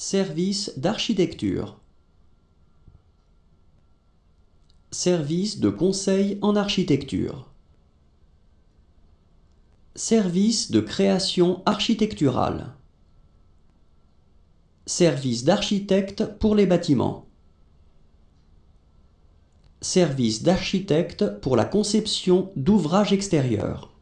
Service d'architecture. Service de conseil en architecture. Service de création architecturale. Service d'architecte pour les bâtiments. Service d'architecte pour la conception d'ouvrages extérieurs.